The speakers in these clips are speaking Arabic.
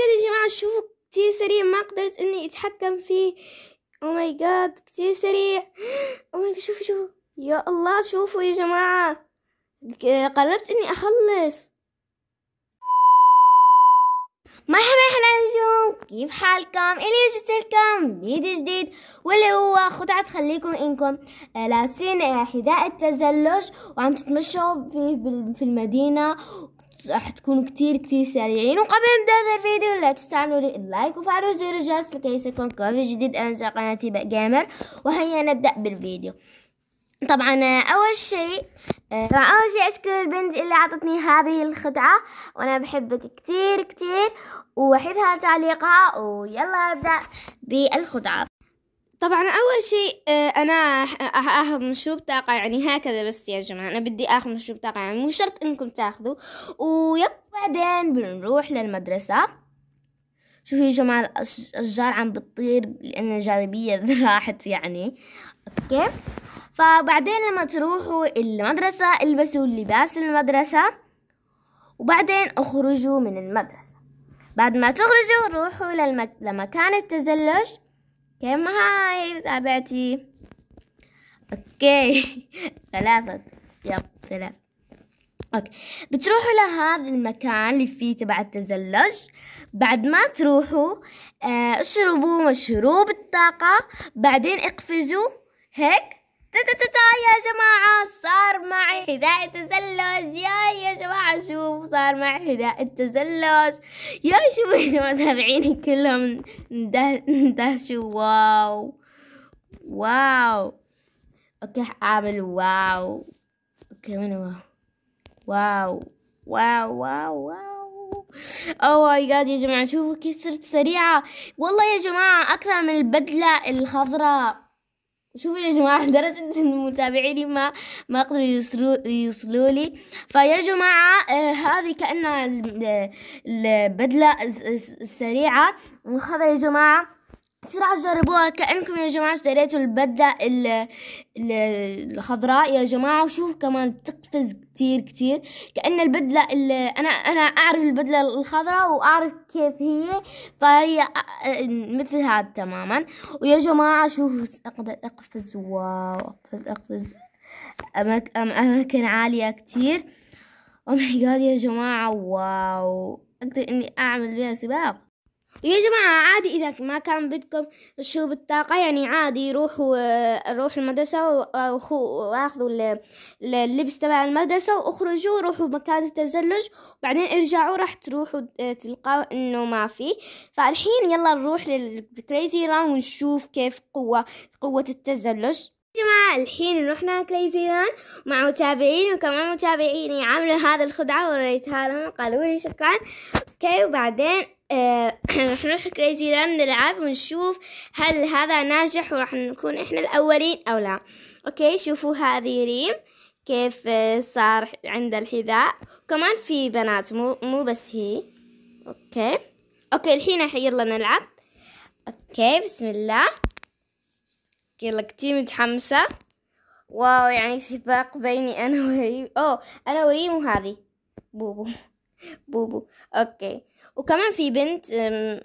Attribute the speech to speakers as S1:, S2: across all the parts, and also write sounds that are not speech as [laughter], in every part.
S1: جاد يا جماعة شوفوا كتير سريع ما قدرت اني اتحكم فيه او ماي جاد كتير سريع او [gasps] ماي oh شوفوا شوفوا يا الله شوفوا يا جماعة قربت اني اخلص مرحبا يا نجوم كيف حالكم الي جبت لكم فيديو جديد واللي هو خدعة تخليكم انكم آه، لابسين حذاء التزلج وعم تتمشوا في, في المدينة راح تكونوا كتير كتير سريعين وقبل نبدا هذا الفيديو لا تستعملوا اللايك وفعلوا زر الجرس لكي يصلكم كل جديد انسى قناتي بق جيمر وهيا نبدا بالفيديو طبعا آه، اول شيء آه، طبعا اول شيء اشكر البنت اللي عطتني هذه الخدعة وانا بحبك كتير كتير وحيث تعليقها ويلا ابدأ بالخدعة طبعا أول شيء آه، أنا آخذ مشروب طاقة يعني هكذا بس يا جماعة أنا بدي آخذ مشروب طاقة يعني مو شرط إنكم تاخذوا ويب بعدين بنروح للمدرسة شوفوا يا جماعة الأشجار عم بتطير لأن الجاذبية [laughs] راحت يعني أوكي فبعدين لما تروحوا المدرسة البسوا لباس المدرسة وبعدين اخرجوا من المدرسة بعد ما تخرجوا روحوا للمك... لمكان التزلج كم هاي تابعتي اوكي [laughs] ثلاثة يب ثلاثة اوكي بتروحوا لهذا المكان اللي فيه تبع التزلج بعد ما تروحوا آه، اشربوا مشروب الطاقة بعدين اقفزوا هيك تا تا تا يا جماعة صار معي حذاء تزلج ياي صار مع هداء التزلج يا شو يا جماعة متابعيني كلهم اندهشوا واو واو اوكي اعمل واو اوكي من واو واو واو واو واو اوه ماي جاد يا جماعه شوفوا كيف صرت سريعه والله يا جماعه اكثر من البدله الخضراء شوفوا يا جماعة لدرجة ان متابعيني ما ما قدروا يوصلوا لي فيا جماعة آه هذه كأنها آه، البدلة السريعة وهذا يا جماعة بسرعة جربوها كأنكم يا جماعة اشتريتوا البدة الخضراء يا جماعة وشوف كمان تقفز كتير كتير كأن البدلة أنا أنا أعرف البدلة الخضراء وأعرف كيف هي فهي مثل هذا تماما ويا جماعة شوفوا أقدر أقفز واو أقفز أقفز أماكن, أماكن عالية كتير أوه ماي جاد يا جماعة واو أقدر إني أعمل بها سباق يا جماعة عادي إذا ما كان بدكم شو الطاقة يعني عادي روحوا آه، روحوا المدرسة آه، واخذوا اللبس تبع المدرسة واخرجوا روحوا مكان التزلج وبعدين ارجعوا راح تروحوا آه، تلقوا إنه ما في فالحين يلا نروح للكريزي ران ونشوف كيف قوة قوة التزلج جماعة الحين رحنا كريزي ران مع متابعين وكمان متابعيني عملوا هذا الخدعة وريتها لهم قالوا لي شكرا اوكي وبعدين آه، [clears throat] راح نروح كريزي لاند نلعب ونشوف هل هذا ناجح وراح نكون احنا الاولين او لا اوكي شوفوا هذه ريم كيف آه، صار عند الحذاء كمان في بنات مو مو بس هي اوكي اوكي الحين يلا نلعب اوكي بسم الله يلا كتير متحمسة واو يعني سباق بيني انا وريم اوه انا وريم وهذه بوبو [laughs] بوبو اوكي وكمان في بنت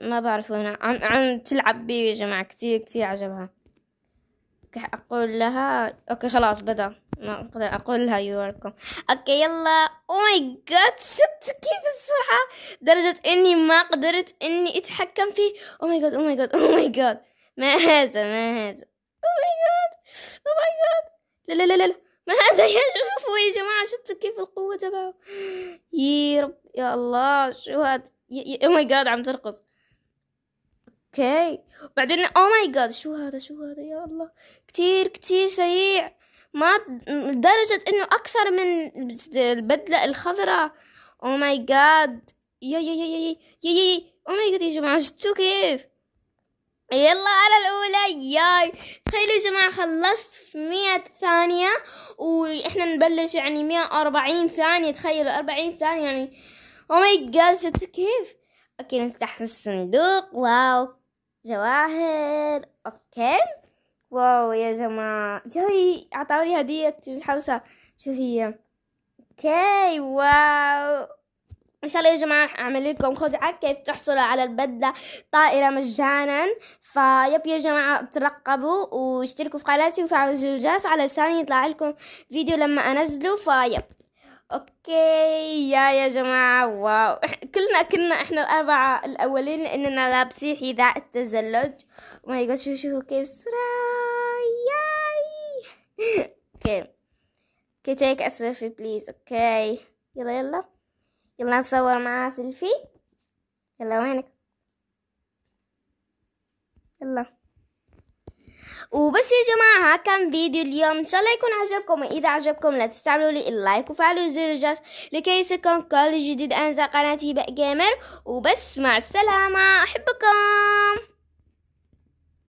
S1: ما بعرف وينها عم, عم تلعب بي يا جماعة كتير كتير عجبها أقول لها أوكي خلاص بدأ ما أقدر أقول لها يو ويلكم أوكي يلا أو ماي جاد شت كيف السرعة درجة إني ما قدرت إني أتحكم فيه أو ماي جاد أو ماي جاد أو ماي جاد ما هذا ما هذا أو ماي جاد أو ماي جاد لا لا لا لا ما هذا يا [laughs] شوفوا يا جماعة شفتوا كيف القوة تبعه [gasps] يا رب يا الله شو هذا او ماي جاد عم ترقص اوكي بعدين او ماي جاد شو هذا شو هذا يا الله كتير كتير سريع ما لدرجة انه اكثر من البدلة الخضراء او ماي جاد يا يا يا يا يا يا او ماي جاد يا جماعة شفتوا كيف يلا على الأولى ياي تخيلوا يا جماعة خلصت في مية ثانية وإحنا نبلش يعني مية وأربعين ثانية تخيلوا أربعين ثانية يعني او ماي جاد شفت كيف اوكي نفتح الصندوق واو جواهر اوكي واو يا جماعة جاي اعطوني هدية متحمسة شو هي اوكي واو ان شاء الله يا جماعه راح اعمل لكم خدعه كيف تحصلوا على البدله طائره مجانا فيب يا جماعه ترقبوا واشتركوا في قناتي وفعلوا الجرس علشان يطلع لكم فيديو لما انزله فيب اوكي يا يا جماعة واو كلنا كنا احنا الاربعة الاولين اننا لابسين حذاء التزلج ماي oh جاد شوفوا شوفوا كيف بسرعة ياي اوكي اوكي تيك اسلفي بليز اوكي يلا يلا يلا نصور معاه سيلفي يلا وينك يلا وبس يا جماعة كان فيديو اليوم إن شاء الله يكون عجبكم وإذا عجبكم لا تستعملوا لي اللايك وفعلوا زر الجرس لكي يصلكم كل جديد أنزل قناتي بقى جيمر وبس مع السلامة أحبكم